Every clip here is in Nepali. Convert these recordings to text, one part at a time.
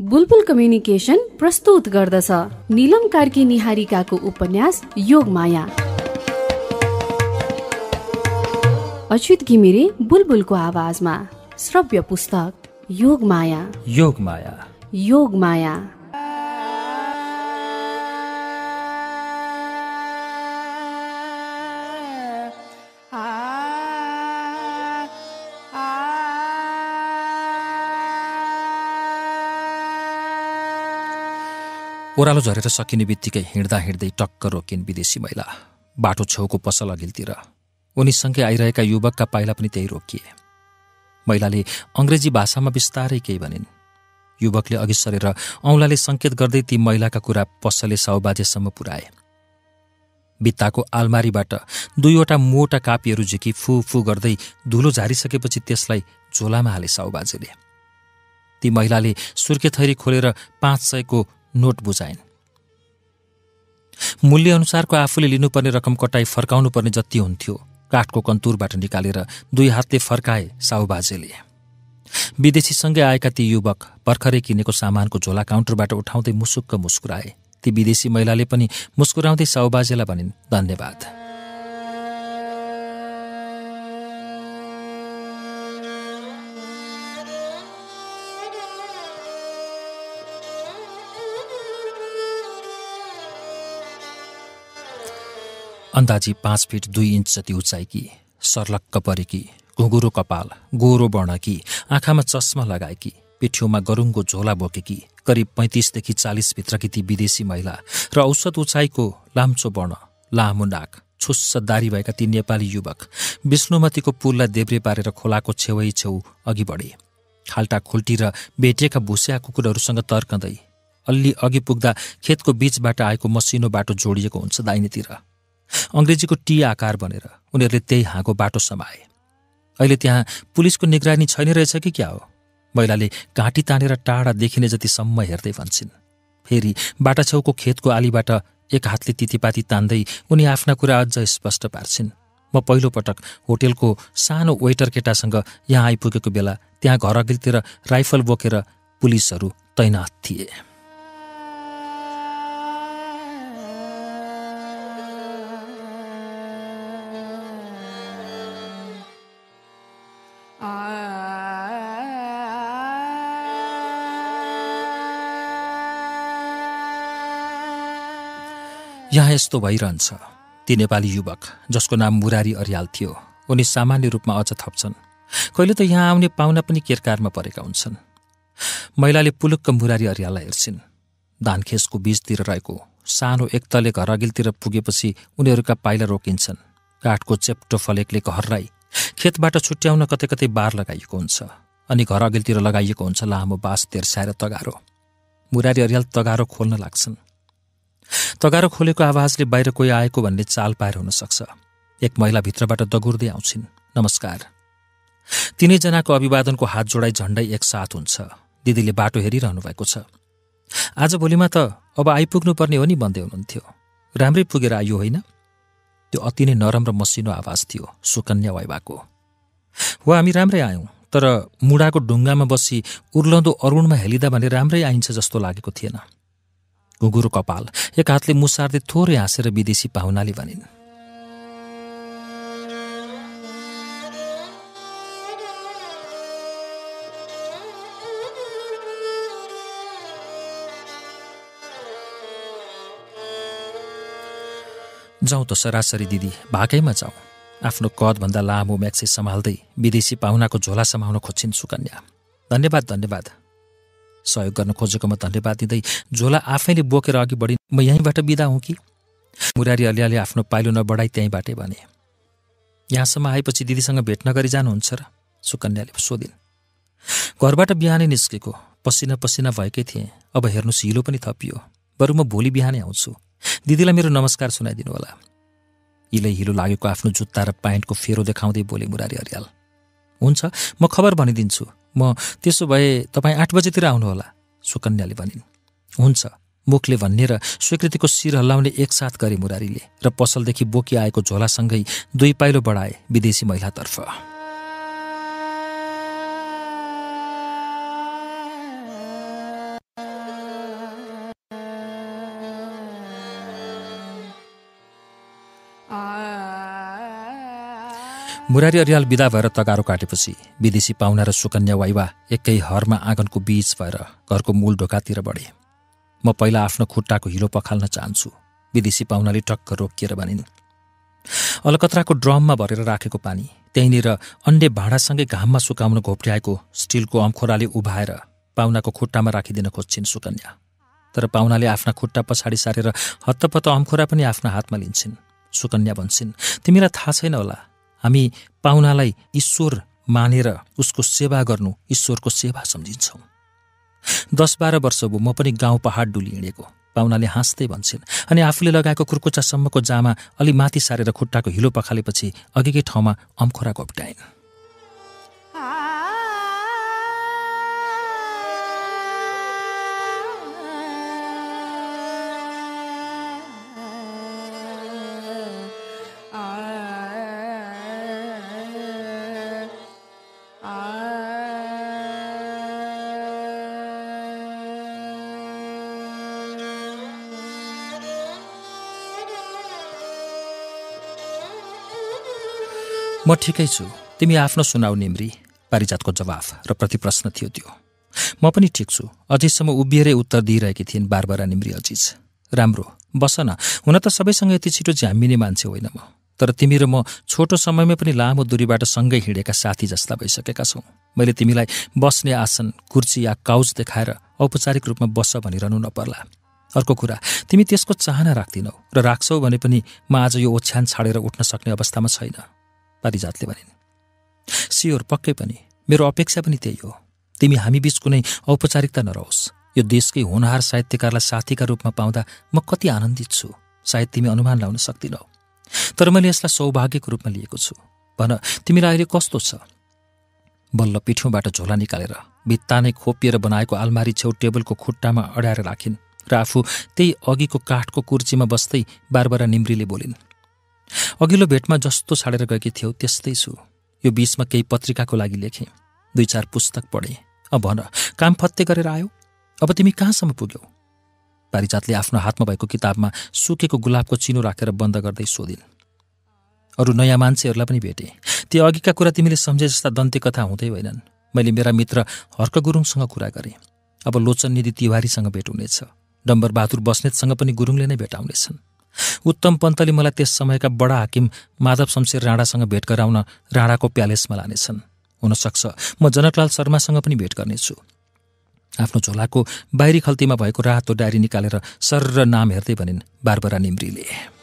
बुलबुल कम्युनिकेसन प्रस्तुत गर्दछ निलम कार्की निहारिकाको उपन्यास योग माया अच्युत घिमिरे बुलबुलको आवाजमा श्रव्य पुस्तक माया योग माया ओह्रालो झरेर सकिने बित्तिकै हिँड्दा हिँड्दै टक्क रोकिन् विदेशी महिला बाटो छेउको पसल अघिल्तिर उनीसँगै आइरहेका युवकका पाइला पनि त्यही रोकिए महिलाले अङ्ग्रेजी भाषामा बिस्तारै केही भनिन् युवकले अघि सरेर औँलाले सङ्केत गर्दै ती महिलाका कुरा पसले साउबाजेसम्म पुर्याए बित्ताको आलमारीबाट दुईवटा मोटा कापीहरू झिकी फु फु गर्दै धुलो झारिसकेपछि त्यसलाई झोलामा हाले साउबाजेले ती महिलाले सुर्खेथरी खोलेर पाँच सयको नोट मूल्य मूल्यअनुसारको आफूले लिनुपर्ने रकम कटाई फर्काउनुपर्ने जति हुन्थ्यो काठको कन्तुरबाट निकालेर दुई हातले फर्काए साहुबाजेले विदेशीसँगै आएका ती युवक भर्खरै किनेको सामानको झोला काउन्टरबाट उठाउँदै मुसुक्क मुस्कुराए ती विदेशी महिलाले पनि मुस्कुराउँदै साहुबाजेलाई भनिन् धन्यवाद अन्दाजी पाँच फिट दुई इन्च जति उचाइकी सर्लक्क परेकी घुँगुरो कपाल गोरो वर्णकी आँखामा चस्मा लगाएकी पिठ्यौमा गरुङको झोला बोकेकी करिब पैँतिसदेखि चालिसभित्रकी ती विदेशी महिला र औसत उचाइको लाम्चो वर्ण लामो नाक छुस्स दारी भएका ती नेपाली युवक विष्णुमतीको पुललाई देब्रे पारेर खोलाको छेउै छेउ अघि बढे खाल्टा खुल्टी र भेटिएका भुस्या कुकुरहरूसँग तर्कँदै अलि अघि पुग्दा खेतको बीचबाट आएको मसिनो बाटो जोडिएको हुन्छ दाहिनेतिर अङ्ग्रेजीको टी आकार बनेर उनीहरूले त्यही हाँको बाटो समाए अहिले त्यहाँ पुलिसको निगरानी छैन रहेछ कि क्या हो महिलाले घाँटी तानेर टाढा देखिने जतिसम्म हेर्दै भन्छन् फेरि बाटा खेतको आलीबाट एक हातले तितिपाती तान्दै उनी आफ्ना कुरा अझ स्पष्ट पार्छिन् म पहिलोपटक होटेलको सानो वेटर केटासँग यहाँ आइपुगेको बेला त्यहाँ घर अघिल्तिर राइफल बोकेर पुलिसहरू तैनात थिए यस्तो भइरहन्छ ती नेपाली युवक जसको नाम मुरारी अरियाल थियो उनी सामान्य रूपमा अझ थप्छन् कहिले त यहाँ आउने पाहुना पनि केरकारमा परेका हुन्छन् महिलाले पुलुक्क मुरारी अर्याललाई हेर्छिन् धानखेसको बीचतिर रहेको सानो एकतले घर अघिल्तिर पुगेपछि उनीहरूका पाइला रोकिन्छन् काठको चेप्टो फलेकले घरलाई खेतबाट छुट्याउन कतै कतै बार लगाइएको हुन्छ अनि घर अघिल्तिर लगाइएको हुन्छ लामो बाँस तेर्स्याएर तगारो मुरारी अरियाल तगारो खोल्न लाग्छन् तगारो खोलेको आवाजले बाहिर कोही आएको भन्ने चाल पाएर हुनसक्छ एक महिला भित्रबाट दगुर्दै आउँछिन् नमस्कार तिनैजनाको अभिवादनको हात जोडाइ झन्डै एकसाथ हुन्छ दिदीले बाटो हेरिरहनु भएको छ आज भोलिमा त अब आइपुग्नुपर्ने हो नि भन्दै हुनुहुन्थ्यो राम्रै पुगेर आयो होइन त्यो अति नै नरम र मसिनो आवाज थियो सुकन्या वाइबाको हो हामी राम्रै आयौँ तर मुढाको ढुङ्गामा बसी उर्लन्दो अरुणमा हेलिँदा भने राम्रै आइन्छ जस्तो लागेको थिएन घुँगुरो कपाल एक हातले मुसार्दै थोरै हाँसेर विदेशी पाहुनाले भनिन् जाउँ त सरासरी दिदी भाकैमा जाउँ आफ्नो कदभन्दा लामो म्याक्सी सम्हाल्दै विदेशी पाहुनाको झोला समाउन खोज्छिन् सुकन्या धन्यवाद धन्यवाद सहयोग गर्न खोजेकोमा धन्यवाद दिँदै झोला आफैले बोकेर अघि बढी म यहीँबाट बिदा हुँ कि मुरारी अलिअलि आफ्नो पाइलो नबढाई त्यहीँबाटै भने यहाँसम्म आएपछि दिदीसँग भेट नगरी जानुहुन्छ र सुकन्याले सोधिन् घरबाट बिहानै निस्केको पसिना पसिना भएकै थिएँ अब हेर्नुहोस् हिलो पनि थपियो बरु म भोलि बिहानै आउँछु दिदीलाई मेरो नमस्कार सुनाइदिनु होला हिलै हिलो लागेको आफ्नो जुत्ता र प्यान्टको फेरो देखाउँदै बोले मुरारी हरियाल हुन्छ म खबर भनिदिन्छु म त्यसो भए तपाईँ आठ बजेतिर आउनुहोला सुकन्याले भनिन् हुन्छ मुखले भन्ने र स्वीकृतिको शिर हल्लाउने एकसाथ गरे मुरारीले र पसलदेखि बोकी झोलासँगै दुई पाइलो बढाए विदेशी महिलातर्फ मुरारी अरियाल विदा भएर तगारो काटेपछि विदेशी पाहुना र सुकन्या वाइवा एकै हरमा आँगनको बीच भएर घरको मूल ढोकातिर बढे म पहिला आफ्नो खुट्टाको हिलो पखाल्न चाहन्छु विदेशी पाहुनाले टक्क रोकिएर भनिन् अलकत्राको ड्रममा भरेर राखेको पानी त्यहीँनिर अन्डे भाँडासँगै घाममा सुकाउन घोप्ट्याएको स्टिलको अम्खोराले उभाएर पाहुनाको खुट्टामा राखिदिन खोज्छिन् सुकन्या तर पाहुनाले आफ्ना खुट्टा पछाडि सारेर हत्तपत्त अम्खोरा पनि आफ्नो हातमा लिन्छन् सुकन्या भन्छन् तिमीलाई थाहा छैन होला हामी पाहुनालाई ईश्वर मानेर उसको सेवा गर्नु ईश्वरको सेवा सम्झिन्छौँ दस बाह्र वर्ष भयो म पनि गाउँ पहाड डुली हिँडेको पाहुनाले हाँस्दै भन्छन् अनि आफूले लगाएको कुर्कुचासम्मको जामा अलि माथि सारेर खुट्टाको हिलो पखालेपछि अघिकै ठाउँमा अम्खोरा घोप्टाइन् म ठिकै छु तिमी आफ्नो सुनाउ निम्री पारिजातको जवाफ र प्रतिप्रश्न थियो त्यो म पनि ठिक छु अझैसम्म उभिएरै उत्तर दिइरहेकी थिइन् बारबरा निम्री अजिज राम्रो बस न हुन त सबैसँग यति छिटो झ्याम्मिने मान्छे होइन म तर तिमी र म छोटो समयमै पनि लामो दूरीबाट सँगै हिँडेका साथी जस्ता भइसकेका छौँ मैले तिमीलाई बस्ने आसन कुर्सी या काउज देखाएर औपचारिक रूपमा बस भनिरहनु नपर्ला अर्को कुरा तिमी त्यसको चाहना राख्दिनौ र राख्छौ भने पनि म आज यो ओछ्यान छाडेर उठ्न सक्ने अवस्थामा छैन पारिजातले भनिन् सियोर पक्कै पनि मेरो अपेक्षा पनि त्यही हो तिमी हामी हामीबीच कुनै औपचारिकता नरहोस् यो देशकै होनहार साहित्यकारलाई साथीका रूपमा पाउँदा म कति आनन्दित छु सायद तिमी अनुमान लाउन सक्दिनौ तर मैले यसलाई सौभाग्यको रूपमा लिएको छु भन तिमीलाई अहिले कस्तो छ बल्ल पिठ्यौँबाट झोला निकालेर भित्ता नै खोपिएर बनाएको आलमारी छेउ टेबलको खुट्टामा अड्याएर राखिन् र आफू त्यही अघिको काठको कुर्चीमा बस्दै बारबारा निम्रीले बोलिन् अघिल्लो भेटमा जस्तो छाडेर गएकी थियौ त्यस्तै छु यो बिचमा केही पत्रिकाको लागि लेखेँ दुई चार पुस्तक पढेँ अब भन काम फत्ते गरेर आयो अब तिमी कहाँसम्म पुग्यौ पारिजातले आफ्नो हातमा भएको किताबमा सुकेको गुलाबको चिनो राखेर बन्द गर्दै सोधिन् अरू नयाँ मान्छेहरूलाई पनि भेटे ती अघिका कुरा तिमीले सम्झे जस्ता दन्ते कथा हुँदै होइनन् मैले मेरा मित्र हर्क गुरुङसँग कुरा गरेँ अब लोचन निधि तिवारीसँग भेट हुनेछ बहादुर बस्नेतसँग पनि गुरुङले नै भेटाउनेछन् उत्तम पन्तले मलाई त्यस समयका बडा हाकिम माधव शमशेर राणासँग भेट गराउन राणाको प्यालेसमा लानेछन् हुनसक्छ म जनकलाल शर्मासँग पनि भेट गर्नेछु आफ्नो झोलाको बाहिरी खल्तीमा भएको रातो डायरी निकालेर सर र नाम हेर्दै भनिन् बारबरा निम्रीले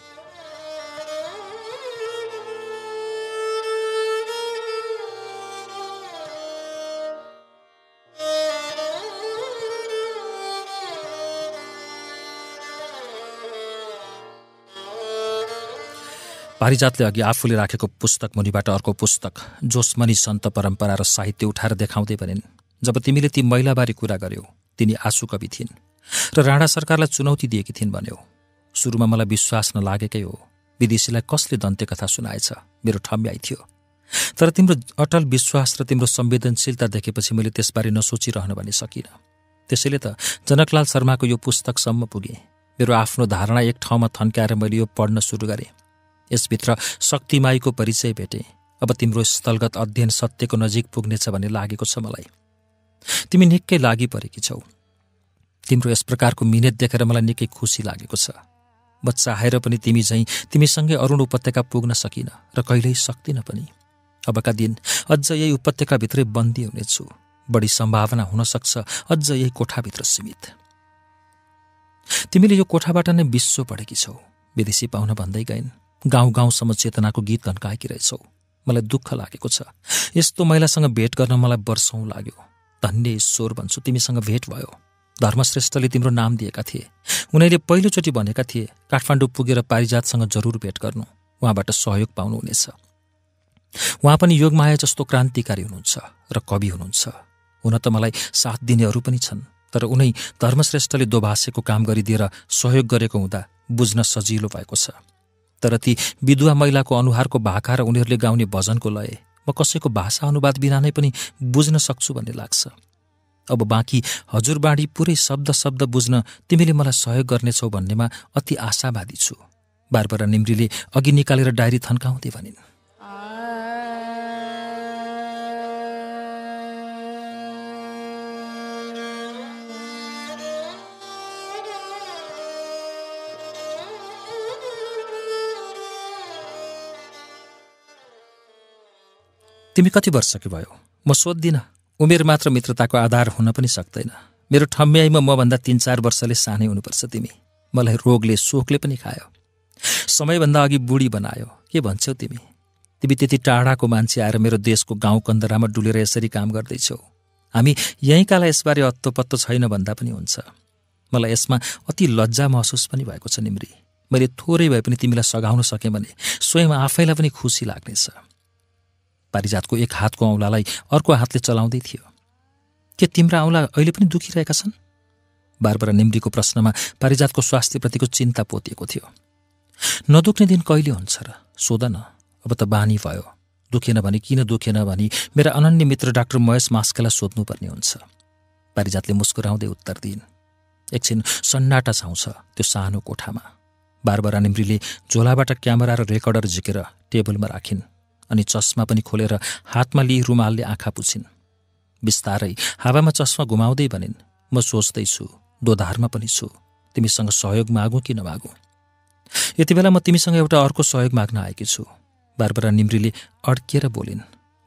पारिजातले अघि आफूले राखेको पुस्तक मुनिबाट अर्को पुस्तक जोसमनी सन्त परम्परा र साहित्य उठाएर देखाउँदै भनिन् जब तिमीले ती महिलाबारे कुरा गर्यौ तिनी आँसु कवि थिइन् र राणा सरकारलाई चुनौती दिएकी थिइन् भन्यो सुरुमा मलाई विश्वास नलागेकै हो विदेशीलाई कसले दन्ते कथा सुनाएछ मेरो ठम्ब्याइ थियो तर तिम्रो अटल विश्वास र तिम्रो संवेदनशीलता देखेपछि मैले त्यसबारे नसोचिरहन भने सकिनँ त्यसैले त जनकलाल शर्माको यो पुस्तकसम्म पुगेँ मेरो आफ्नो धारणा एक ठाउँमा थन्काएर मैले यो पढ्न सुरु गरेँ यसभित्र शक्तिमाईको परिचय भेटे अब तिम्रो स्थलगत अध्ययन सत्यको नजिक पुग्नेछ भन्ने लागेको छ मलाई तिमी निकै लागि परेकी छौ तिम्रो यस प्रकारको मिहिनेत देखेर मलाई निकै खुसी लागेको छ म चाहेर पनि तिमी झैँ तिमीसँगै अरुण उपत्यका पुग्न सकिन र कहिल्यै सक्दिन पनि अबका दिन अझ यही उपत्यकाभित्रै बन्दी हुनेछु बढी सम्भावना हुनसक्छ अझ यही कोठाभित्र सीमित तिमीले यो कोठाबाट नै विश्व पढेकी छौ विदेशी पाहुना भन्दै गइन् गाउँ गाउँसम्म चेतनाको गीत घन्काएकी रहेछौ मलाई दुःख लागेको छ यस्तो महिलासँग भेट गर्न मलाई वर्षौँ लाग्यो धन्य ईश्वर भन्छु तिमीसँग भेट भयो धर्मश्रेष्ठले तिम्रो नाम दिएका थिए उनीले पहिलोचोटि भनेका थिए काठमाडौँ पुगेर पारिजातसँग जरुर भेट गर्नु उहाँबाट सहयोग पाउनुहुनेछ उहाँ पनि योगमाया जस्तो क्रान्तिकारी हुनुहुन्छ र कवि हुनुहुन्छ हुन त मलाई साथ दिनेहरू पनि छन् तर उनै धर्मश्रेष्ठले दोभाषेको काम गरिदिएर सहयोग गरेको हुँदा बुझ्न सजिलो भएको छ तर ती विधुवा महिलाको अनुहारको भाका र उनीहरूले गाउने भजनको लय म कसैको भाषा अनुवाद बिना नै पनि बुझ्न सक्छु भन्ने लाग्छ अब बाँकी हजुरबाडी पुरै शब्द शब्द बुझ्न तिमीले मलाई सहयोग गर्नेछौ भन्नेमा अति आशावादी छु बारबरा निम्रीले अघि निकालेर डायरी थन्काउँदै भनिन् तिमी कति वर्षकी भयो म सोद्दिनँ उमेर मात्र मित्रताको आधार हुन पनि सक्दैन मेरो ठम्म्याइमा मभन्दा तिन चार वर्षले सानै हुनुपर्छ तिमी मलाई रोगले सोखले पनि खायो समयभन्दा अघि बुढी बनायो के भन्छौ तिमी तिमी त्यति टाढाको मान्छे आएर मेरो देशको गाउँ कन्दरामा डुलेर यसरी काम गर्दैछौ हामी यहीँकालाई यसबारे अत्तोपत्तो छैन भन्दा पनि हुन्छ मलाई यसमा अति लज्जा महसुस पनि भएको छ निम्री मैले थोरै भए पनि तिमीलाई सघाउन सकेँ भने स्वयं आफैलाई पनि खुसी लाग्नेछ पारिजातको एक हातको औँलालाई अर्को हातले चलाउँदै थियो के तिम्रा औँला अहिले पनि दुखिरहेका छन् बारबरा निम्रीको प्रश्नमा पारिजातको स्वास्थ्यप्रतिको चिन्ता पोतिएको थियो नदुख्ने दिन कहिले हुन्छ र सोध अब त बानी भयो दुखेन भने किन दुखेन भने मेरा अनन्य मित्र डाक्टर महेश मास्केलाई सोध्नुपर्ने हुन्छ पारिजातले मुस्कुराउँदै उत्तर दिइन् एकछिन सन्नाटा छाउँछ त्यो सानो कोठामा बारबरा निम्रीले झोलाबाट क्यामेरा र रेकर्डर झिकेर टेबलमा राखिन् अनि चस्मा पनि खोलेर हातमा लिई रुमालले आँखा पुछिन् बिस्तारै हावामा चस्मा घुमाउँदै भनिन् म सोच्दैछु दोधारमा पनि छु तिमीसँग सहयोग मागौँ कि नमागौँ यति बेला म तिमीसँग एउटा अर्को सहयोग माग्न आएकी छु बारबरा निम्रीले अड्किएर बोलिन्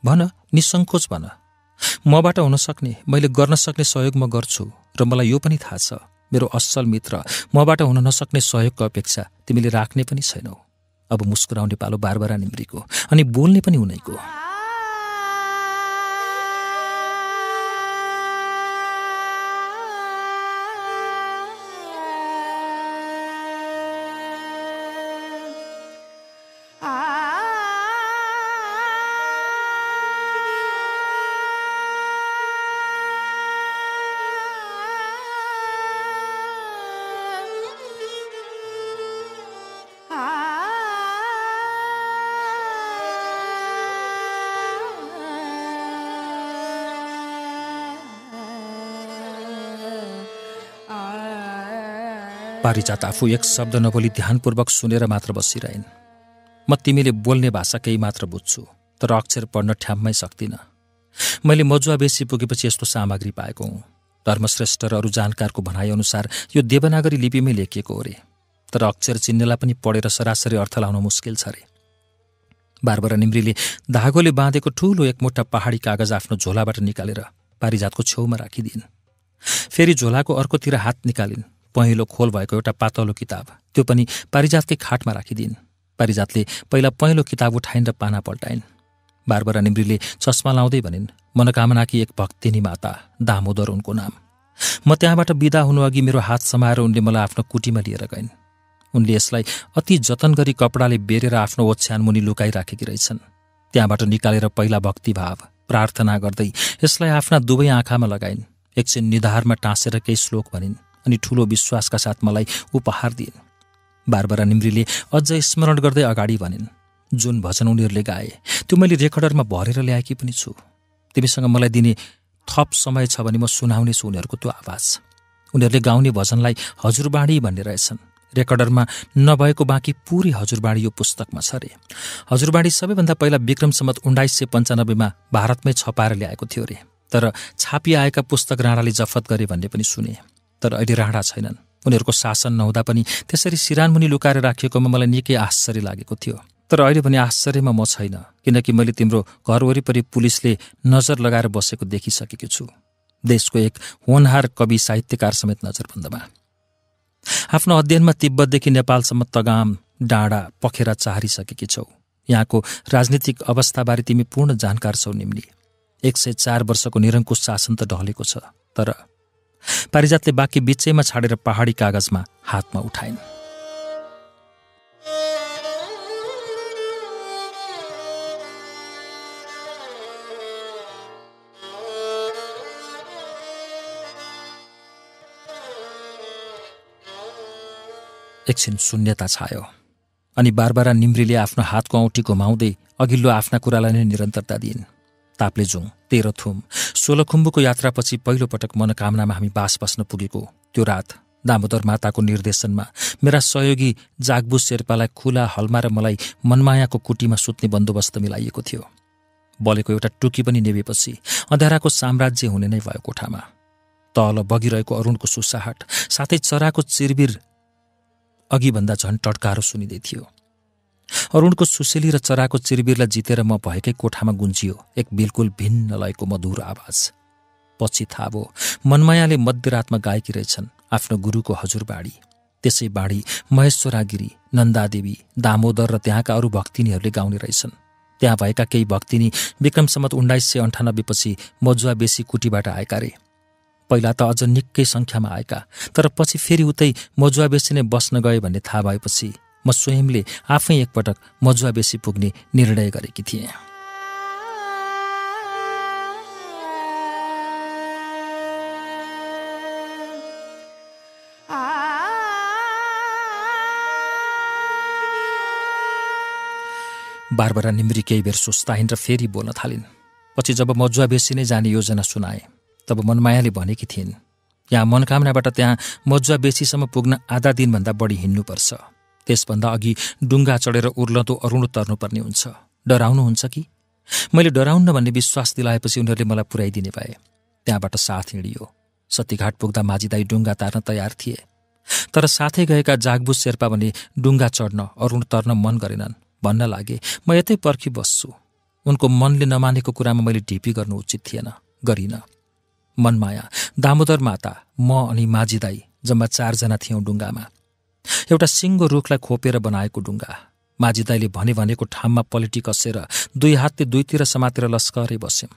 भन निसङ्कोच भन मबाट हुन सक्ने मैले गर्न सक्ने सहयोग म गर्छु र मलाई यो पनि थाहा छ मेरो असल मित्र मबाट हुन नसक्ने सहयोगको अपेक्षा तिमीले राख्ने पनि छैनौ अब मुस्कुराउने पालो बारबारा निम्रीको अनि बोल्ने पनि उनैको पारिजात आफू एक शब्द नबोली ध्यानपूर्वक सुनेर मात्र बसिरहेन् म तिमीले बोल्ने भाषा केही मात्र बुझ्छु तर अक्षर पढ्न ठ्याम्मै सक्दिनँ मैले मजुवा बेसी पुगेपछि यस्तो सामग्री पाएको हुँ धर्मश्रेष्ठ र अरू जानकारको भनाइअनुसार यो देवनागरी लिपिमै लेखिएको हो रे तर अक्षर चिन्नेलाई पनि पढेर सरासरी अर्थ लाउन मुस्किल छ अरे बारबरा निम्रीले धागोले बाँधेको ठुलो एक मोटा पहाडी कागज आफ्नो झोलाबाट निकालेर पारिजातको छेउमा राखिदिन् फेरि झोलाको अर्कोतिर हात निकालिन् पहेँलो खोल भएको एउटा पातलो किताब त्यो पनि पारिजातकै खाटमा राखिदिइन् पारिजातले पहिला पहेँलो किताब उठाइन् र पाना पल्टाइन् बारबरा निम्ब्रीले चस्मा लाउँदै भनिन् मनोकामना कि एक भक्तिनी माता दामोदर उनको नाम म त्यहाँबाट बिदा अघि मेरो हात समाएर उनले मलाई आफ्नो कुटीमा लिएर गइन् उनले यसलाई अति जतन गरी कपडाले बेरेर आफ्नो ओछ्यान मुनि लुकाइराखेकी रहेछन् त्यहाँबाट निकालेर पहिला भक्तिभाव प्रार्थना गर्दै यसलाई आफ्ना दुवै आँखामा लगाइन् एकछिन निधारमा टाँसेर केही श्लोक भनिन् अनि ठुलो विश्वासका साथ मलाई उपहार दिइन् बारबरा निम्रीले अझ स्मरण गर्दै अगाडि भनिन् जुन भजन उनीहरूले गाए त्यो मैले रेकर्डरमा भरेर ल्याएकी पनि छु तिमीसँग मलाई दिने थप समय छ भने म सुनाउनेछु उनीहरूको त्यो आवाज उनीहरूले गाउने भजनलाई हजुरबाणी भन्ने रहेछन् रेकर्डरमा नभएको बाँकी पुरै हजुरबाणी यो पुस्तकमा छ अरे हजुरबाणी सबैभन्दा पहिला विक्रम सम्मत उन्नाइस सय पन्चानब्बेमा भारतमै छपाएर ल्याएको थियो अरे तर छापिआएका पुस्तक राणाले जफत गरे भन्ने पनि सुने तर अहिले राणा छैनन् उनीहरूको शासन नहुँदा पनि त्यसरी सिरानमुनि लुकाएर राखिएकोमा मलाई निकै आश्चर्य लागेको थियो तर अहिले पनि आश्चर्यमा म छैन किनकि मैले तिम्रो घर वरिपरि पुलिसले नजर लगाएर बसेको देखिसकेको छु देशको एक होनहार कवि साहित्यकार समेत नजरबन्दमा आफ्नो अध्ययनमा तिब्बतदेखि नेपालसम्म तगाम डाँडा पखेरा चारिसकेकी छौ यहाँको राजनीतिक अवस्थाबारे तिमी पूर्ण जानकार छौ निम्नि एक सय चार वर्षको निरङ्कुश शासन त ढलेको छ तर पारिजातले बाँकी बिचैमा छाडेर पहाडी कागजमा हातमा उठाइन् एकछिन शून्यता छायो अनि बारबारा निम्रीले आफ्नो हातको औँठी घुमाउँदै अघिल्लो आफ्ना कुरालाई नै निरन्तरता दिइन् ताप्लेजुङ तेह्र थुम सोलखुम्बुको यात्रापछि पहिलोपटक मनोकामनामा हामी बास बस्न पुगेको त्यो रात दामोदर माताको निर्देशनमा मेरा सहयोगी जागबु शेर्पालाई खुला हलमा र मलाई मनमायाको कुटीमा सुत्ने बन्दोबस्त मिलाइएको थियो बलेको एउटा टुकी पनि नेभेपछि अँध्याराको साम्राज्य हुने नै भयो कोठामा तल बगिरहेको अरूणको सुसाहट साथै चराको चिरबिर अघिभन्दा झन् टड्कारो सुनिँदै थियो अरुणको सुसेली र चराको चिरबिरलाई जितेर म भएकै कोठामा गुन्जियो एक बिल्कुल भिन्न लयको मधुर आवाज पछि थाहा भयो मनमायाले मध्यरातमा गाएकी रहेछन् आफ्नो गुरुको हजुरबाडी त्यसै बाढी महेश्वरागिरी नन्दादेवी दामोदर र त्यहाँका अरू भक्तिनीहरूले गाउने रहेछन् त्यहाँ भएका केही भक्तिनी विक्रमसम्मत उन्नाइस सय अन्ठानब्बेपछि मजुवा बेसी कुटीबाट आएका रे पहिला त अझ निकै सङ्ख्यामा आएका तर पछि फेरि उतै मजुवा बेसी नै बस्न गए भन्ने थाहा भएपछि म स्वयंले आफै एकपटक मजुवा बेसी पुग्ने निर्णय गरेकी थिएँ बारबरा निम्री केही बेर सोच्दाइन् र फेरि बोल्न थालिन् पछि जब मजुवा बेसी नै जाने योजना सुनाए तब मनमायाले भनेकी थिइन् यहाँ मनकामनाबाट त्यहाँ मजुवा बेसीसम्म पुग्न आधा दिनभन्दा बढी हिँड्नुपर्छ त्यसभन्दा अघि डुङ्गा चढेर उर्लँदो अरुण तर्नुपर्ने हुन्छ डराउनुहुन्छ कि मैले डराउन्न भन्ने विश्वास दिलाएपछि उनीहरूले मलाई पुर्याइदिने भए त्यहाँबाट साथ हिँडियो सतीघाट पुग्दा माझीदाई डुङ्गा तार्न तयार थिए तर साथै गएका जागबु शेर्पा भने डुङ्गा चढ्न अरुण तर्न मन गरेनन् भन्न लागे म यतै पर्खी बस्छु उनको मनले नमानेको कुरामा मैले ढिपी गर्नु उचित थिएन गरिन मनमाया दामोदर माता म मा अनि माझीदाई जम्मा चारजना थियौँ डुङ्गामा एउटा सिङ्गो रुखलाई खोपेर बनाएको डुङ्गा माझिदाईले भने भनेको ठाममा पलिटी कसेर दुई हातले दुईतिर समातेर लस्करै बस्यौँ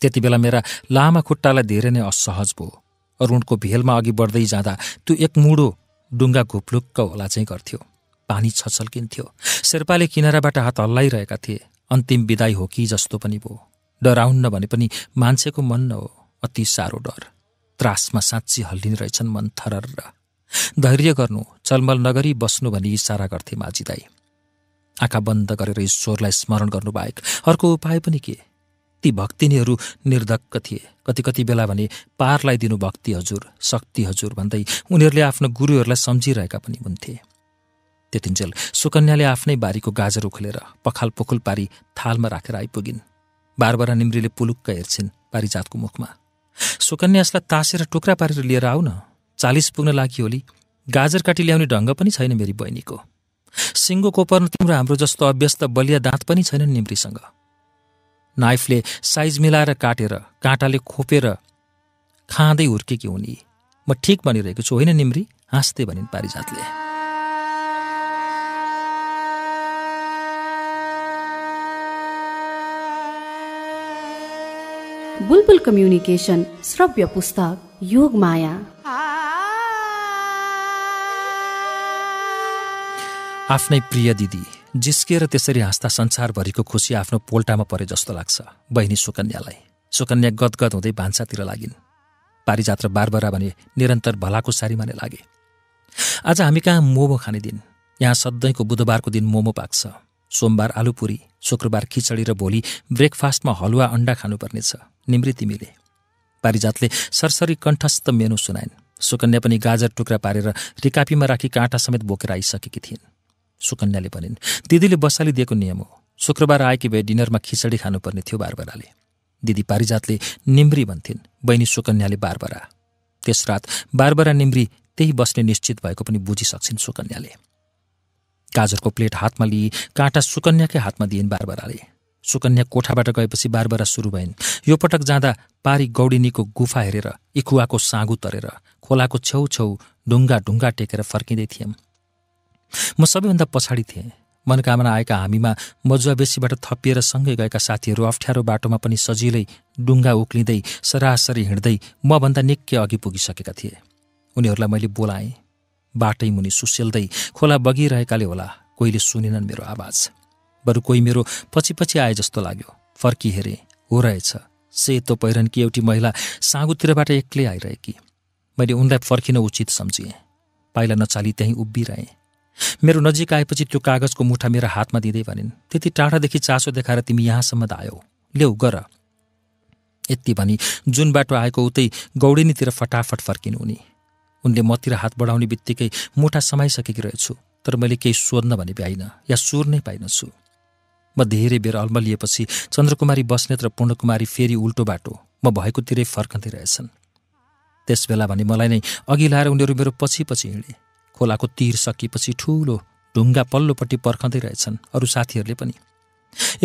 त्यति बेला मेरा लामा खुट्टालाई धेरै नै असहज भयो अरुणको भेलमा अघि बढ्दै जाँदा त्यो एक मुडो डुङ्गा घुप्लुक्क होला चाहिँ गर्थ्यो पानी छछल्किन्थ्यो शेर्पाले किनाराबाट हात हल्लाइरहेका थिए अन्तिम विदाई हो कि जस्तो पनि भयो डराउन्न भने पनि मान्छेको मन न हो अति साह्रो डर त्रासमा साँच्ची हल्लिने रहेछन् मन थरर धैर्य गर्नु चलमल नगरी बस्नु भनी इसारा गर्थे दाई आँखा बन्द गरेर ईश्वरलाई स्मरण गर्नुबाहेक अर्को उपाय पनि के ती भक्तिनीहरू निर्धक्क थिए कति कति बेला भने पारलाई दिनु भक्ति हजुर शक्ति हजुर भन्दै उनीहरूले आफ्नो गुरुहरूलाई सम्झिरहेका पनि हुन्थे त्यतिन्जेल सुकन्याले आफ्नै बारीको गाजर उखेलेर पखाल पोखुल पारी थालमा राखेर आइपुगिन् बारबरा निम्रीले पुलुक्क हेर्छिन् पारिजातको मुखमा सुकन्या यसलाई तासेर टुक्रा पारेर लिएर आऊ न चालिस पुग्न लागि होली गाजर काटी ल्याउने ढङ्ग पनि छैन मेरी बहिनीको सिङ्गो कोपर्न तिम्रो हाम्रो जस्तो अभ्यस्त बलिया दाँत पनि छैनन् निम्रीसँग नाइफले साइज मिलाएर काटेर काँटाले खोपेर खाँदै हुर्केकी उनी म ठिक भनिरहेको छु होइन निम्री हाँस्दै भनिन् पारिजातले बुलबुल कम्युनिकेसन श्रव्य पुस्तक योग माया आफ्नै प्रिय दिदी जिस्किएर त्यसरी हाँस्दा संसारभरिको खुसी आफ्नो पोल्टामा परे जस्तो लाग्छ बहिनी सुकन्यालाई सुकन्या गदगद हुँदै भान्सातिर लागिन् पारिजात्र बारबरा भने निरन्तर भलाको सारीमा नै लागे आज हामी कहाँ मोमो खाने दिन यहाँ सधैँको बुधबारको दिन मोमो पाक्छ सोमबार आलुपुरी शुक्रबार खिचडी र भोलि ब्रेकफास्टमा हलुवा अन्डा खानुपर्नेछ निम्री तिमीले पारिजातले सरसरी कण्ठस्थ मेनु सुनाइन् सुकन्या पनि गाजर टुक्रा पारेर रिकापीमा राखी काँटा समेत बोकेर आइसकेकी थिइन् सुकन्याले भनिन् दिदीले बसाली दिएको नियम हो शुक्रबार आएकी भए डिनरमा खिचडी खानुपर्ने थियो बारबराले दिदी पारिजातले निम्ब्री भन्थिन् बहिनी सुकन्याले बारबरा त्यस रात बारबरा निम्ब्री त्यही बस्ने निश्चित भएको पनि बुझिसक्छिन् सुकन्याले गाजरको प्लेट हातमा लिई काँटा सुकन्याकै हातमा दिइन् बारबराले सुकन्या कोठाबाट गएपछि बारबरा सुरु भइन् यो पटक जाँदा पारी गौडिनीको गुफा हेरेर इखुवाको साँगु तरेर खोलाको छेउछेउ ढुङ्गा ढुङ्गा टेकेर फर्किँदै थियौँ म सबैभन्दा पछाडि थिएँ मनोकामना आएका हामीमा मजुवा बेसीबाट थपिएर सँगै गएका साथीहरू अप्ठ्यारो बाटोमा पनि सजिलै डुङ्गा उक्लिँदै सरासरी हिँड्दै मभन्दा निकै अघि पुगिसकेका थिए उनीहरूलाई मैले बोलाएँ बाटै मुनि सुसेल्दै खोला बगिरहेकाले होला कोहीले सुनेनन् मेरो आवाज बरु कोही मेरो पछि पछि आए जस्तो लाग्यो फर्की हेरे हो रहेछ सेतो पहिरनकी एउटी महिला साँगुतिरबाट एक्लै आइरहेकी मैले उनलाई फर्किन उचित सम्झिएँ पाइला नचाली त्यहीँ उभिरहेँ मेरो नजिक आएपछि त्यो कागजको मुठा मेरो हातमा दिँदै भनिन् त्यति टाढादेखि चासो देखाएर तिमी यहाँसम्म त आयौ ल्याउ गर यति भनी जुन बाटो आएको उतै गौडिनीतिर फटाफट फर्किन् उनी उनले मतिर हात बढाउने बित्तिकै मुठा समाइसकेकी रहेछु तर मैले केही सोध्न भने भ्याइनँ या सुर नै पाइन छु म धेरै बेर अल्मलिएपछि चन्द्रकुमारी बस्नेत र पूर्णकुमारी फेरि उल्टो बाटो म भएकोतिरै फर्कँदै रहेछन् त्यसबेला भने मलाई नै अघि लाएर उनीहरू मेरो पछि पछि हिँडेँ खोलाको तिर सकिएपछि ठुलो ढुङ्गा पल्लोपट्टि पर्खँदै रहेछन् अरू साथीहरूले पनि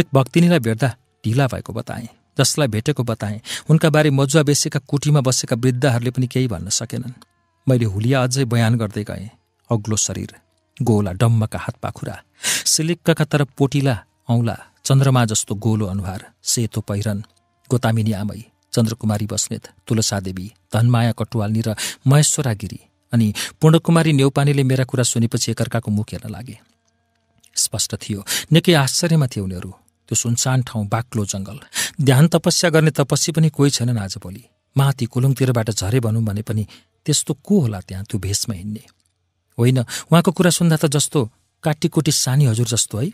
एक भक्तिनीलाई भेट्दा ढिला भएको बताएँ जसलाई भेटेको बताएँ उनका बारे मजुवा बेसेका कुटीमा बसेका वृद्धहरूले पनि केही भन्न सकेनन् मैले हुलिया अझै बयान गर्दै गएँ अग्लो शरीर गोला डम्मका हात पाखुरा सिलिक्कका तर पोटिला औँला चन्द्रमा जस्तो गोलो अनुहार सेतो पहिरन गोतामिनी आमै चन्द्रकुमारी बस्नेत तुलसादेवी धनमाया कटुवालनी र महेश्वरा गिरी अनि पूर्णकुमारी नेौपानीले मेरा कुरा सुनेपछि एकअर्काको मुख हेर्न लागे स्पष्ट थियो निकै आश्चर्यमा थिए उनीहरू त्यो सुनसान ठाउँ बाक्लो जङ्गल ध्यान तपस्या गर्ने तपस्या पनि कोही छैनन् आजभोलि माथि कुलुङतिरबाट झरे भनौँ भने पनि त्यस्तो को होला त्यहाँ त्यो भेषमा हिँड्ने होइन उहाँको कुरा सुन्दा त जस्तो काटीकुटी सानी हजुर जस्तो है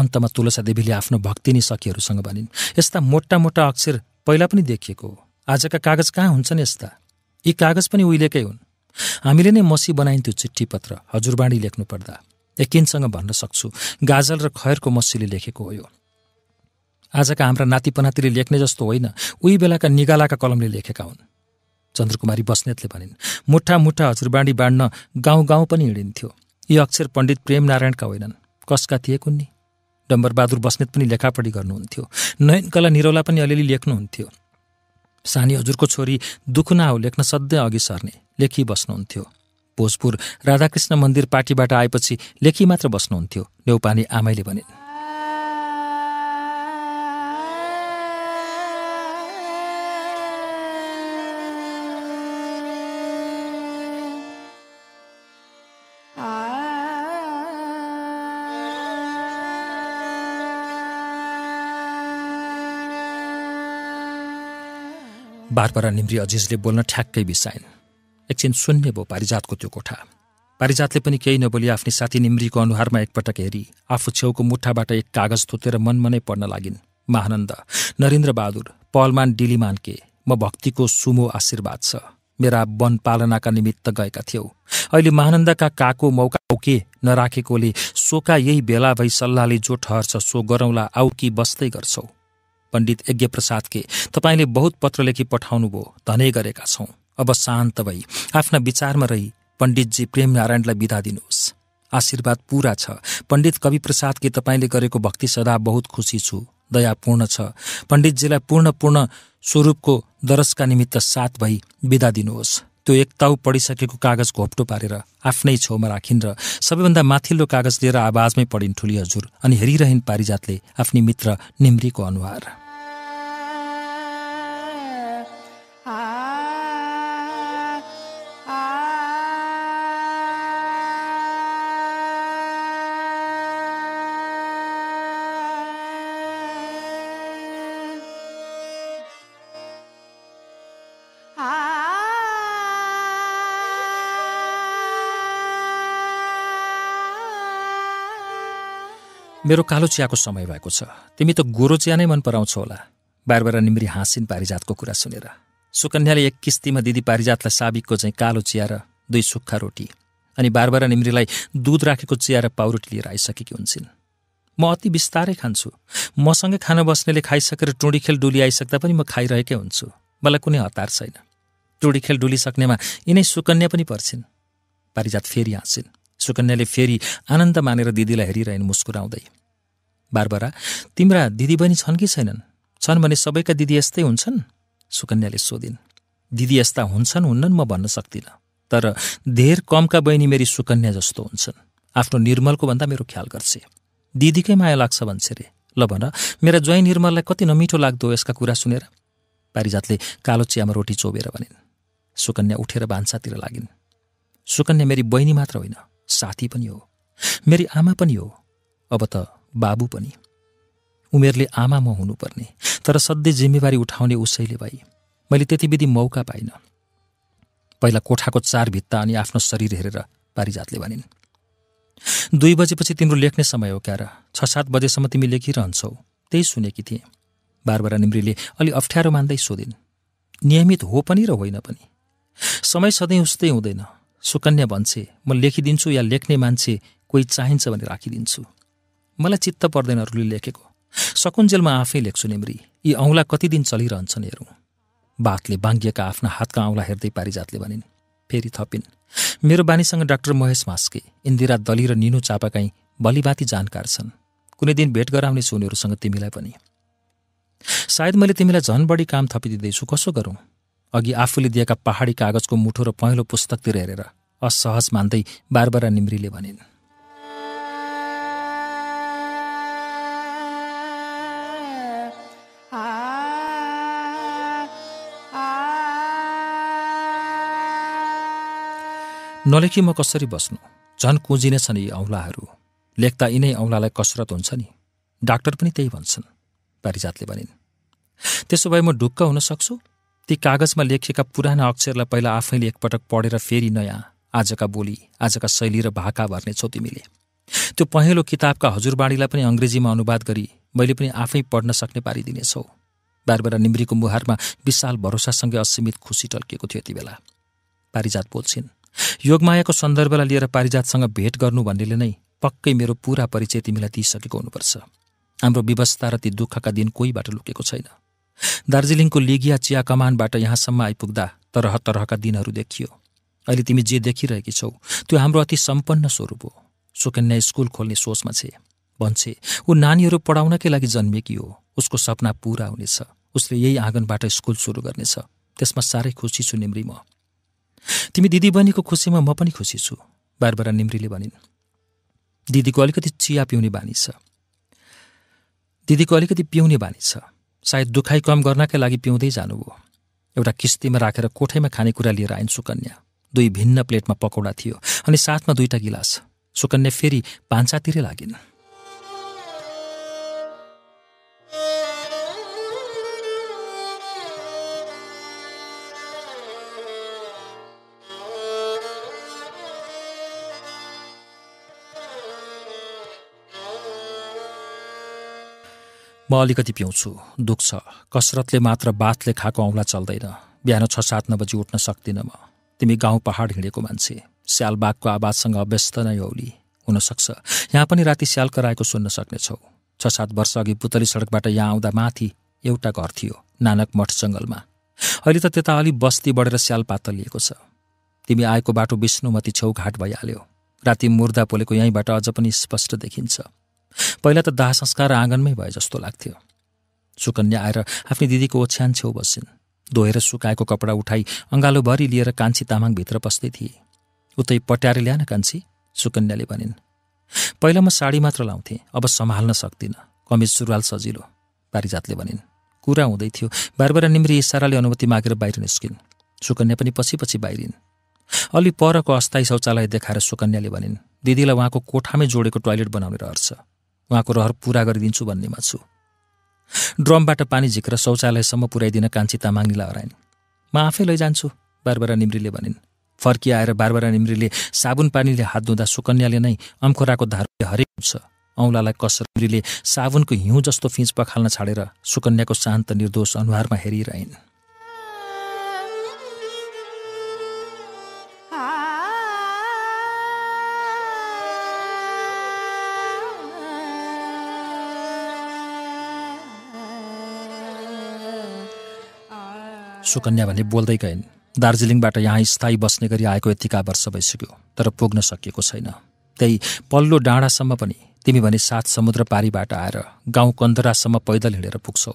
अन्तमा तुलसा देवीले आफ्नो भक्तिनी सखीहरूसँग भनिन् यस्ता मोटा मोटा अक्षर पहिला पनि देखिएको हो आजका कागज कहाँ हुन्छन् यस्ता यी कागज पनि उहिलेकै हुन् हामीले नै मसी बनाइन् त्यो चिठी पत्र हजुरबाणी लेख्नुपर्दा यकिनसँग भन्न सक्छु गाजल र खयरको मसीले लेखेको हो यो आजका हाम्रा नातिपनातिले लेख्ने जस्तो होइन उही बेलाका निगालाका कलमले लेखेका हुन् चन्द्रकुमारी बस्नेतले भनिन् मुठा मुठा हजुरबाणी बाँड्न गाउँ गाउँ पनि हिँडिन्थ्यो यी अक्षर पण्डित प्रेमनारायणका होइनन् कसका थिए कुन्नी डम्बरबहादुर बस्नेत पनि लेखापढी गर्नुहुन्थ्यो नयनकला निरौला पनि अलिअलि लेख्नुहुन्थ्यो सानी हजुरको छोरी दुखुना हो लेख्न सधैँ अघि सर्ने लेखी लेखिबस्नुहुन्थ्यो भोजपुर राधाकृष्ण मन्दिर पार्टीबाट आएपछि लेखी मात्र बस्नुहुन्थ्यो नेउपाने आमैले भनिन् बारबरा निम्री अजिजले बोल्न ठ्याक्कै बिसाइन् एकछिन शून्य भयो पारिजातको त्यो कोठा पारिजातले पनि केही नबोली आफ्नी साथी निम्रीको अनुहारमा एकपटक हेरी आफू छेउको मुठाबाट एक कागज थोतेर मनमनै पढ्न लागिन् महानन्द नरेन्द्र बहादुर पहलमान डिलिमान के म भक्तिको सुमो आशीर्वाद छ मेरा वन पालनाका निमित्त गएका थियौ अहिले महानन्दका काको मौका औके नराखेकोले सोका यही बेला भई सल्लाहले जो ठहर्छ सो गरौँला आउकी बस्दै गर्छौ पण्डित यज्ञप्रसाद के तपाईँले बहुत पत्र लेखी पठाउनुभयो धनै गरेका छौँ अब शान्त भई आफ्ना विचारमा रही पण्डितजी प्रेमनारायणलाई बिदा दिनुहोस् आशीर्वाद पुरा छ पण्डित कि तपाईँले गरेको भक्ति सदा बहुत खुसी छु दयापूर्ण छ पण्डितजीलाई पूर्ण पूर्ण स्वरूपको दरसका निमित्त साथ भई बिदा दिनुहोस् त्यो एकताउ पढिसकेको कागज घोप्टो पारेर आफ्नै छेउमा राखिन् र सबैभन्दा माथिल्लो कागज लिएर आवाजमै पढिन् ठुली हजुर अनि हेरिरहन् पारिजातले आफ्नी मित्र निम्रीको अनुहार मेरो कालो चियाको समय भएको छ तिमी त गोरो चिया नै मन पराउँछौ होला बार बार निम्री हाँसिन पारिजातको कुरा सुनेर सुकन्याले एक किस्तीमा दिदी पारिजातलाई साबिकको चाहिँ कालो चिया र दुई सुक्खा रोटी अनि बारबार निम्रीलाई दुध राखेको चिया र पाउरोटी लिएर आइसकेकी हुन्छन् म अति बिस्तारै खान्छु मसँगै खान बस्नेले खाइसकेर टुँडी खेल डुली आइसक्दा पनि म खाइरहेकै हुन्छु मलाई कुनै हतार छैन टुँडी खेल डुलिसक्नेमा यिनै सुकन्या पनि पर्छिन् पारिजात फेरि हाँसिन् सुकन्याले फेरि आनन्द मानेर दिदीलाई हेरिरहेन् मुस्कुराउँदै बारबरा तिम्रा दिदी बहिनी छन् कि छैनन् छन् भने सबैका दिदी यस्तै हुन्छन् सुकन्याले सोधिन् दिदी यस्ता हुन्छन् हुन्नन् म भन्न सक्दिनँ तर धेर कमका बहिनी मेरी सुकन्या जस्तो हुन्छन् आफ्नो निर्मलको भन्दा मेरो ख्याल गर्छ दिदीकै माया लाग्छ भन्छ अरे ल भन मेरा ज्वाइ निर्मललाई कति नमिठो लाग्दो यसका कुरा सुनेर पारिजातले कालो चियामा रोटी चोबेर भनिन् सुकन्या उठेर भान्सातिर लागिन् सुकन्या मेरी बहिनी मात्र होइन साथी पनि हो मेरी आमा पनि हो अब त बाबु पनि उमेरले आमा म हुनुपर्ने तर सधैँ जिम्मेवारी उठाउने उसैले भई मैले त्यति विधि मौका पाइनँ पहिला कोठाको चार भित्ता अनि आफ्नो शरीर हेरेर पारिजातले भनिन् दुई बजेपछि तिम्रो लेख्ने समय हो क्यार छ सात बजेसम्म तिमी लेखिरहन्छौ त्यही सुनेकी थिएँ बारबारा निम्रीले अलि अप्ठ्यारो मान्दै सोधिन् नियमित हो पनि र होइन पनि समय सधैँ उस्तै हुँदैन सुकन्या भन्छे म लेखिदिन्छु या लेख्ने मान्छे कोही चाहिन्छ भने राखिदिन्छु मलाई चित्त पर्दैन अरूले लेखेको सकुन्जेल आफै लेख्छु निम्री यी औँला कति दिन चलिरहन्छन् हेरौँ बातले बाङ्गिएका आफ्ना हातका औँला हेर्दै पारिजातले भनिन् फेरि थपिन् मेरो बानीसँग डाक्टर महेश मास्के इन्दिरा दली र निनु चापाकाई बलिबाती जानकार छन् कुनै दिन भेट गराउनेछु उनीहरूसँग तिमीलाई पनि सायद मैले तिमीलाई झन बढी काम थपिदिँदैछु कसो गरौँ अघि आफूले दिएका पहाडी कागजको मुठो र पहेँलो पुस्तकतिर हेरेर असहज मान्दै बारबरा निम्रीले भनिन् नलेखी म कसरी बस्नु झन् कुजिनेछन् यी औँलाहरू लेख्दा यिनै औँलालाई कसरत हुन्छ नि डाक्टर पनि त्यही भन्छन् पारिजातले भनिन् त्यसो भए म ढुक्क हुन सक्छु ती कागजमा लेखिएका पुराना अक्षरलाई पहिला आफैले एकपटक पढेर फेरि नयाँ आजका बोली आजका शैली र भाका भर्ने छौ तिमीले त्यो पहेँलो किताबका हजुरबाणीलाई पनि अङ्ग्रेजीमा अनुवाद गरी मैले पनि आफै पढ्न सक्ने पारिदिनेछौ बार निम्रीको मुहारमा विशाल भरोसासँगै असीमित खुसी टल्किएको थियो यति बेला पारिजात बोल्छिन् योगमायाको सन्दर्भलाई लिएर पारिजातसँग भेट गर्नु भन्नेले नै पक्कै मेरो पुरा परिचय तिमीलाई दिइसकेको हुनुपर्छ हाम्रो व्यवस्था र ती दुःखका दिन कोहीबाट लुकेको छैन दार्जिलिङको लेगिया चिया कमानबाट यहाँसम्म आइपुग्दा तरह तरहका दिनहरू देखियो अहिले तिमी जे देखिरहेकी छौ त्यो हाम्रो अति सम्पन्न स्वरूप हो सुकन्या स्कुल खोल्ने सोचमा छे भन्छे ऊ नानीहरू पढाउनकै लागि जन्मेकी हो उसको सपना पूरा हुनेछ उसले यही आँगनबाट स्कुल सुरु गर्नेछ त्यसमा साह्रै खुसी छु निम्री म तिमी दिदी बहिनीको खुसीमा म पनि खुसी छु बार बार निम्रीले भनिन् दिदीको अलिकति चिया पिउने बानी छ दिदीको अलिकति पिउने बानी छ सायद दुखाइ कम गर्नकै लागि पिउँदै जानुभयो एउटा किस्तीमा राखेर कोठैमा खानेकुरा लिएर आइन् सुकन्या दुई भिन्न प्लेटमा पकौडा थियो अनि साथमा दुईवटा गिलास सुकन्या फेरि पान्चातिरै लागिन् म अलिकति पिउँछु दुख्छ कसरतले मात्र बाथले खाएको औँला चल्दैन बिहान छ सात नौ बजी उठ्न सक्दिनँ म तिमी गाउँ पहाड हिँडेको मान्छे स्याल बाघको आवाजसँग अभ्यस्त नै हौली हुनसक्छ यहाँ पनि राति स्याल कराएको सुन्न सक्नेछौ छ सात वर्ष अघि पुतली सडकबाट यहाँ आउँदा माथि एउटा घर थियो नानक मठ जङ्गलमा अहिले त त्यता अलि बस्ती बढेर स्याल पातलिएको छ तिमी आएको बाटो विष्णुमती छेउ घाट भइहाल्यो राति मुर्दा पोलेको यहीँबाट अझ पनि स्पष्ट देखिन्छ पहिला त दाह संस्कार आँगनमै भए जस्तो लाग्थ्यो सुकन्या आएर आफ्नै दिदीको ओछ्यान छेउ बसिन् धोएर सुकाएको कपडा उठाई अँगालोभरि लिएर कान्छी तामाङभित्र पस्दै थिए उतै पट्याएर ल्याएन कान्छी सुकन्याले भनिन् पहिला म साडी मात्र लाउँथेँ अब सम्हाल्न सक्दिनँ कमिज सुरुवाल सजिलो पारिजातले भनिन् कुरा हुँदै थियो बारबार निम्री इसाराले अनुमति मागेर बाहिर निस्किन् सुकन्या पनि पछि पछि बाहिरिन् अलि परको अस्थायी शौचालय देखाएर सुकन्याले भनिन् दिदीलाई उहाँको कोठामै जोडेको टोयलेट बनाउने रहर्छ उहाँको रहर पुरा गरिदिन्छु भन्नेमा छु ड्रमबाट पानी झिकेर शौचालयसम्म पुर्याइदिन कान्छी तामाङनीलाई हराइन् म आफै लैजान्छु बारबारा निम्रीले भनिन् फर्किआएर बारबारा निम्रीले साबुन पानीले हात धुँदा सुकन्याले नै अम्खोराको धार हरेक हुन्छ औँलालाई निम्रीले साबुनको हिउँ जस्तो फिँच पखाल्न छाडेर सुकन्याको शान्त निर्दोष अनुहारमा हेरिरहन् सुकन्या भने बोल्दै गइन् दार्जिलिङबाट यहाँ स्थायी बस्ने गरी आएको यतिका वर्ष भइसक्यो तर पुग्न सकिएको छैन त्यही पल्लो डाँडासम्म पनि तिमी भने सात समुद्र पारीबाट आएर गाउँ कन्दरासम्म पैदल हिँडेर पुग्छौ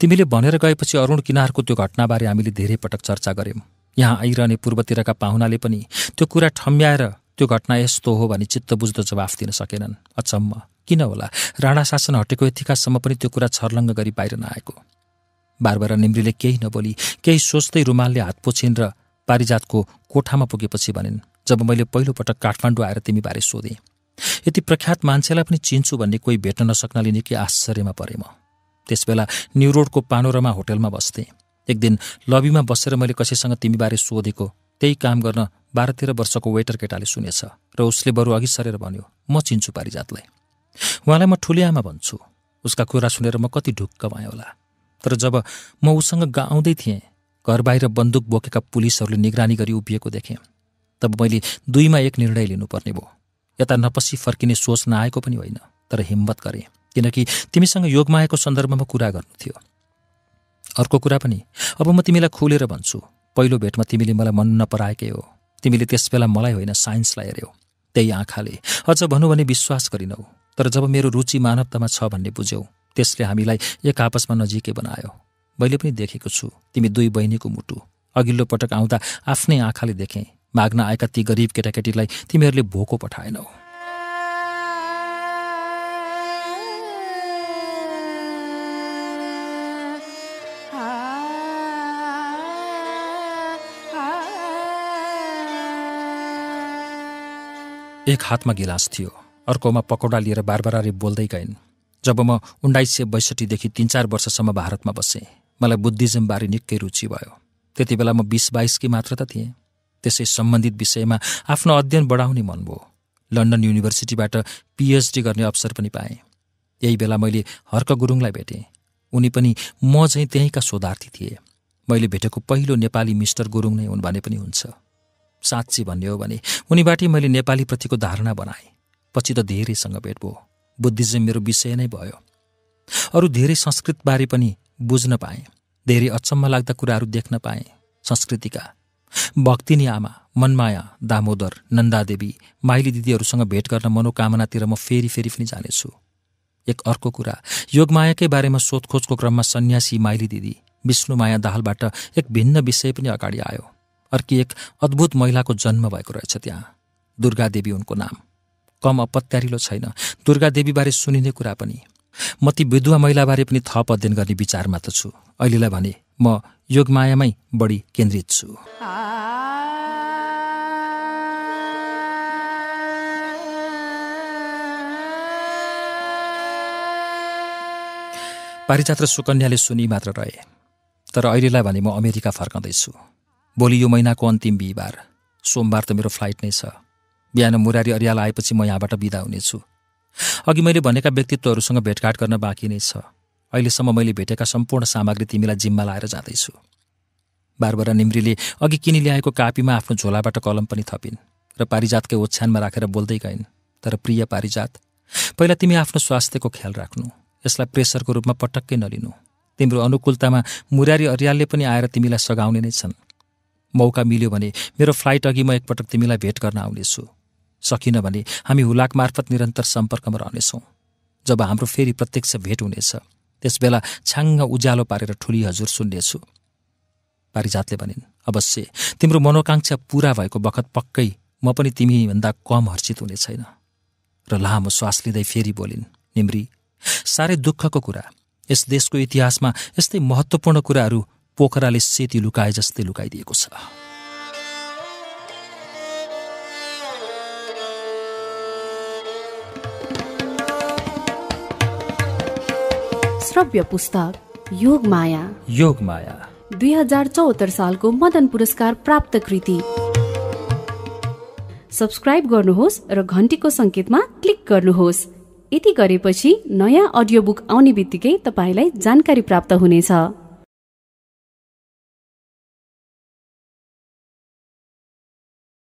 तिमीले भनेर गएपछि अरुण किनारको त्यो घटनाबारे हामीले धेरै पटक चर्चा गऱ्यौँ यहाँ आइरहने पूर्वतिरका पाहुनाले पनि त्यो कुरा ठम्ब्याएर त्यो घटना यस्तो हो भने चित्त बुझ्दो जवाफ दिन सकेनन् अचम्म किन होला राणा शासन हटेको यतिकासम्म पनि त्यो कुरा छर्लङ्ग गरी बाहिर नआएको बारबारा निम्रीले केही नबोली केही सोच्दै रुमालले हात पोछिन् र पारिजातको कोठामा पुगेपछि भनिन् जब मैले पहिलोपटक काठमाडौँ आएर तिमीबारे सोधेँ यति प्रख्यात मान्छेलाई पनि चिन्छु भन्ने कोही भेट्न नसक्नाले निकै आश्चर्यमा परे म त्यसबेला न्यु रोडको पानोरमा होटेलमा बस्थेँ एक दिन लबीमा बसेर मैले कसैसँग तिमीबारे सोधेको त्यही काम गर्न बाह्र तेह्र वर्षको वेटर केटाले सुनेछ र उसले बरु अघि सरेर भन्यो म चिन्छु पारिजातलाई उहाँलाई म ठुले आमा भन्छु उसका कुरा सुनेर म कति ढुक्क भएँ होला तर जब म उसँग गाउँदै थिएँ घर बाहिर बन्दुक बोकेका पुलिसहरूले निगरानी गरी उभिएको देखेँ तब मैले दुईमा एक निर्णय लिनुपर्ने भयो यता नपसी फर्किने सोच नआएको पनि होइन तर हिम्मत गरेँ किनकि तिमीसँग योगमायाको सन्दर्भमा कुरा गर्नु थियो अर्को कुरा पनि अब म तिमीलाई खोलेर भन्छु पहिलो भेटमा तिमीले मलाई मन नपराएकै हो तिमीले त्यसबेला मलाई होइन साइन्सलाई हेऱ्यौ त्यही आँखाले अझ भनौँ भने विश्वास गरिनौ तर जब मेरो रुचि मानवतामा छ भन्ने बुझ्यौ त्यसले हामीलाई एक आपसमा नजिकै बनायो मैले पनि देखेको छु तिमी दुई बहिनीको मुटु अघिल्लो पटक आउँदा आफ्नै आँखाले देखेँ माग्न आएका ती गरिब केटाकेटीलाई तिमीहरूले भोको पठाएनौ एक हातमा गिलास थियो अर्कोमा पकौडा लिएर बारबाराले बोल्दै गइन् जब म उन्नाइस सय बैसठीदेखि तिन चार वर्षसम्म भारतमा बसेँ मलाई बुद्धिज्मबारे निकै रुचि भयो त्यति बेला म बिस बाइसकी मात्र त थिएँ त्यसै सम्बन्धित विषयमा आफ्नो अध्ययन बढाउने मन भयो लन्डन युनिभर्सिटीबाट पिएचडी गर्ने अवसर पनि पाएँ यही बेला मैले हर्क गुरुङलाई भेटेँ उनी पनि म चाहिँ त्यहीँका शोधार्थी थिएँ मैले भेटेको पहिलो नेपाली मिस्टर गुरुङ नै हुन् भने पनि हुन्छ साँच्ची भन्ने हो भने उनीबाटै मैले नेपालीप्रतिको धारणा बनाएँ पछि त धेरैसँग भेट भयो बुद्धिज्म मेरो विषय नै भयो अरू धेरै संस्कृतबारे पनि बुझ्न पाएँ धेरै अचम्म लाग्दा कुराहरू देख्न पाएँ संस्कृतिका भक्तिनी आमा मनमाया दामोदर नन्दादेवी माइली दिदीहरूसँग भेट गर्न मनोकामनातिर म फेरि फेरि पनि जानेछु एक अर्को कुरा योगमायाकै बारेमा सोधखोजको क्रममा सन्यासी माइली दिदी विष्णुमाया दाहालबाट एक भिन्न विषय पनि अगाडि आयो अर्की एक अद्भुत महिलाको जन्म भएको रहेछ त्यहाँ दुर्गादेवी उनको नाम कम अपत्यारिलो छैन दुर्गादेवीबारे सुनिने कुरा पनि म ती विधुवा महिलाबारे पनि थप अध्ययन गर्ने विचारमा त छु अहिलेलाई भने म योगमायामै बढी केन्द्रित छु पारिजात र सुकन्याले सुनि मात्र रहे तर अहिलेलाई भने म अमेरिका फर्काउँदैछु भोलि यो महिनाको अन्तिम बिहिबार सोमबार त मेरो फ्लाइट नै छ बिहान मुरारी अरियाल आएपछि म यहाँबाट बिदा हुनेछु अघि मैले भनेका व्यक्तित्वहरूसँग भेटघाट गर्न बाँकी नै छ अहिलेसम्म मैले भेटेका सम्पूर्ण सामग्री तिमीलाई जिम्मा लाएर जाँदैछु बारबरा निम्रीले अघि किनि ल्याएको कापीमा आफ्नो झोलाबाट कलम पनि थपिन् र पारिजातकै ओछ्यानमा राखेर बोल्दै गइन् तर प्रिय पारिजात पहिला तिमी आफ्नो स्वास्थ्यको ख्याल राख्नु यसलाई प्रेसरको रूपमा पटक्कै नलिनु तिम्रो अनुकूलतामा मुरारी अरियालले पनि आएर तिमीलाई सघाउने नै छन् मौका मिल्यो भने मेरो फ्लाइट अघि म एकपटक तिमीलाई भेट गर्न आउनेछु सकिन भने हामी हुलाक मार्फत निरन्तर सम्पर्कमा रहनेछौँ जब हाम्रो फेरि प्रत्यक्ष भेट हुनेछ त्यसबेला छाङ्ग उज्यालो पारेर ठुली हजुर सुन्नेछु पारिजातले भनिन् अवश्य तिम्रो मनोकाङ्क्षा पूरा भएको बखत पक्कै म पनि तिमीभन्दा कम हर्षित हुने छैन र लामो श्वास लिँदै फेरि बोलिन् निम्री साह्रै दुःखको कुरा यस देशको इतिहासमा यस्तै महत्त्वपूर्ण कुराहरू पोखराले सेती लुकाए जस्तै लुकाइदिएको छ श्रव्य पुस्तक योगमाया योगमाया दुई हजार चौहत्तर सालको मदन पुरस्कार प्राप्त कृति सब्सक्राइब गर्नुहोस् र घन्टीको संकेतमा क्लिक गर्नुहोस् यति गरेपछि नयाँ अडियो बुक आउने बित्तिकै तपाईँलाई जानकारी प्राप्त हुनेछ